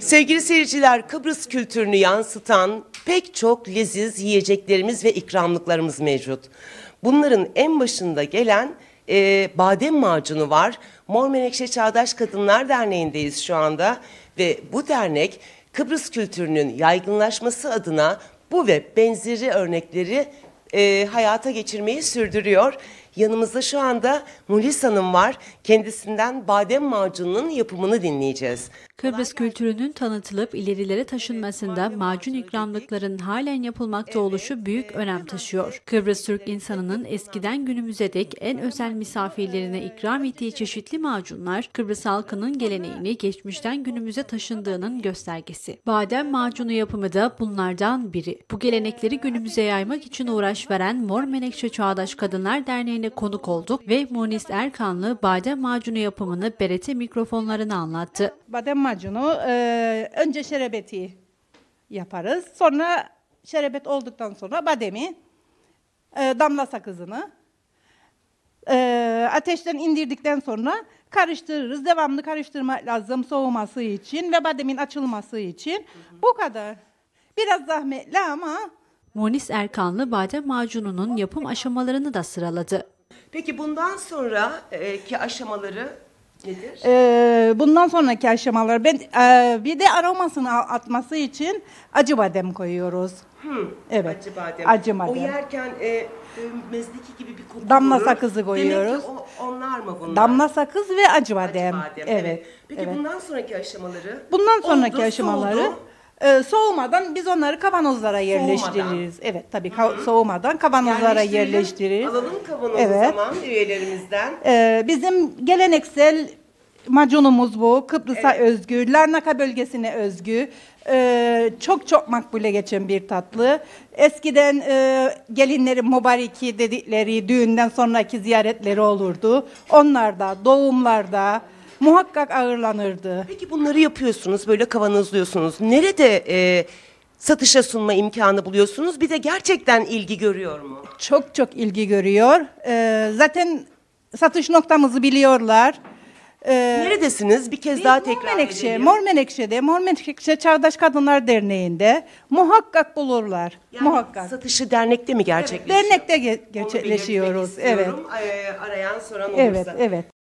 Sevgili seyirciler, Kıbrıs kültürünü yansıtan pek çok leziz yiyeceklerimiz ve ikramlıklarımız mevcut. Bunların en başında gelen e, badem macunu var. Mor Menekşe Çağdaş Kadınlar Derneği'ndeyiz şu anda ve bu dernek Kıbrıs kültürünün yaygınlaşması adına bu ve benzeri örnekleri e, hayata geçirmeyi sürdürüyor. Yanımızda şu anda Mulis Hanım var. Kendisinden badem macununun yapımını dinleyeceğiz. Kıbrıs kültürünün tanıtılıp ilerilere taşınmasında macun ikramlıkları'nın halen yapılmakta oluşu büyük önem taşıyor. Kıbrıs Türk insanının eskiden günümüze dek en özel misafirlerine ikram ettiği çeşitli macunlar Kıbrıs halkının geleneğini geçmişten günümüze taşındığının göstergesi. Badem macunu yapımı da bunlardan biri. Bu gelenekleri günümüze yaymak için uğraş veren Mor Menekşe Çağdaş Kadınlar Derneği'nin seminerine konuk olduk ve Munis Erkanlı badem macunu yapımını berete mikrofonlarına anlattı. Badem macunu e, önce şerebeti yaparız. Sonra şerbet olduktan sonra bademi, e, damla sakızını e, ateşten indirdikten sonra karıştırırız. Devamlı karıştırma lazım soğuması için ve bademin açılması için. Bu kadar. Biraz zahmetli ama Monis Erkanlı badem macununun yapım aşamalarını da sıraladı. Peki bundan sonraki aşamaları nedir? Ee, bundan sonraki aşamaları. ben e, bir de aromasını atması için acı badem koyuyoruz. Hmm, evet. Acı badem. Acı badem. O yerken e, mezdeki gibi bir koku Damla olur. sakızı koyuyoruz. Demek ki o, onlar mı bunlar? Damla sakız ve acı badem. Acı badem evet. evet. Peki evet. bundan sonraki aşamaları? Bundan sonraki Oldu, aşamaları. Soğudu e, soğumadan biz onları kavanozlara yerleştiririz. Evet tabii ka- soğumadan kavanozlara yerleştiririz. Alalım kavanozu evet. zaman üyelerimizden. E, bizim geleneksel macunumuz bu. Kıbrıs'a evet. özgü, Larnaka bölgesine özgü. Ee, çok çok makbule geçen bir tatlı. Eskiden e, gelinlerin mubariki dedikleri düğünden sonraki ziyaretleri olurdu. Onlar da doğumlarda, muhakkak ağırlanırdı. Peki bunları yapıyorsunuz, böyle kavanozluyorsunuz. Nerede e, satışa sunma imkanı buluyorsunuz? Bir de gerçekten ilgi görüyor mu? Çok çok ilgi görüyor. Ee, zaten satış noktamızı biliyorlar. Ee, Neredesiniz? Bir kez daha tekrar Mor Menekşe, edelim. Mor Menekşe'de, Mor Menekşe Çağdaş Kadınlar Derneği'nde muhakkak bulurlar. Yani muhakkak. Satışı dernekte mi gerçekleşiyor? Dernekte ge- gerçekleşiyoruz. Evet. arayan soran olursa. Evet, evet.